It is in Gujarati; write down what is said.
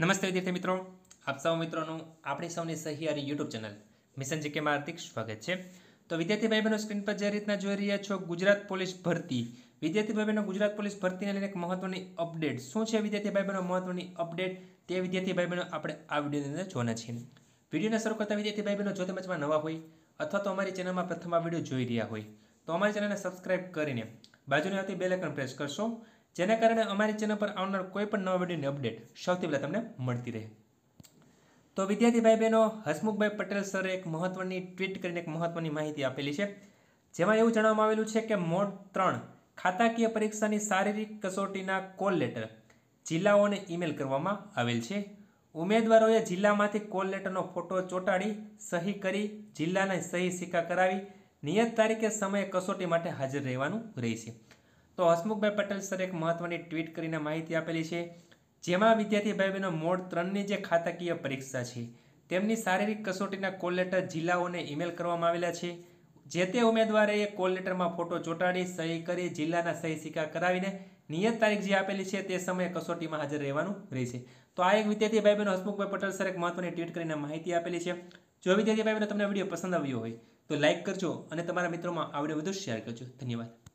નમસ્તે વિદ્યાર્થી મિત્રો આપ સૌ મિત્રોનું આપણી સૌની સહિયારી યુટ્યુબ ચેનલ મિશન જીકેમાં હાર્દિક સ્વાગત છે તો વિદ્યાર્થી ભાઈ બહેનો સ્ક્રીન પર જે રીતના જોઈ રહ્યા છો ગુજરાત પોલીસ ભરતી વિદ્યાર્થી ભાઈ બહેનો ગુજરાત પોલીસ ભરતીને લઈને એક મહત્વની અપડેટ શું છે વિદ્યાર્થી ભાઈ બહેનો મહત્વની અપડેટ તે વિદ્યાર્થી ભાઈ બહેનો આપણે આ વિડીયોની અંદર જોવાના છીએ વિડીયોને શરૂ કરતા વિદ્યાર્થી ભાઈ બહેનો જો તેમજમાં નવા હોય અથવા તો અમારી ચેનલમાં પ્રથમ આ વિડીયો જોઈ રહ્યા હોય તો અમારી ચેનલને સબસ્ક્રાઇબ કરીને બાજુની આવતી બેલ આઇકન પ્રેસ કરશો જેને કારણે અમારી ચેનલ પર આવનાર કોઈ પણ નવા વિડીયોની અપડેટ સૌથી પહેલાં તમને મળતી રહે તો વિદ્યાર્થી ભાઈ બહેનો હસમુખભાઈ પટેલ સરે એક મહત્વની ટ્વીટ કરીને એક મહત્વની માહિતી આપેલી છે જેમાં એવું જણાવવામાં આવેલું છે કે મોડ ત્રણ ખાતાકીય પરીક્ષાની શારીરિક કસોટીના કોલ લેટર જિલ્લાઓને ઇમેલ કરવામાં આવેલ છે ઉમેદવારોએ જિલ્લામાંથી કોલ લેટરનો ફોટો ચોંટાડી સહી કરી જિલ્લાને સહી સિક્કા કરાવી નિયત તારીખે સમયે કસોટી માટે હાજર રહેવાનું રહેશે તો હસમુખભાઈ પટેલ સર એક મહત્વની ટ્વીટ કરીને માહિતી આપેલી છે જેમાં વિદ્યાર્થી ભાઈ બહેનો મોડ ત્રણની જે ખાતાકીય પરીક્ષા છે તેમની શારીરિક કસોટીના કોલ લેટર જિલ્લાઓને ઈમેલ કરવામાં આવેલા છે જે તે ઉમેદવારે કોલ લેટરમાં ફોટો ચોંટાડી સહી કરી જિલ્લાના સહી સિક્કા કરાવીને નિયત તારીખ જે આપેલી છે તે સમયે કસોટીમાં હાજર રહેવાનું રહેશે તો આ એક વિદ્યાર્થી ભાઈ બહેનો હસમુખભાઈ પટેલ સર એક મહત્વની ટ્વીટ કરીને માહિતી આપેલી છે જો વિદ્યાર્થી ભાઈ બહેનો તમને વિડીયો પસંદ આવ્યો હોય તો લાઇક કરજો અને તમારા મિત્રોમાં આવડે વિડીયો વધુ શેર કરજો ધન્યવાદ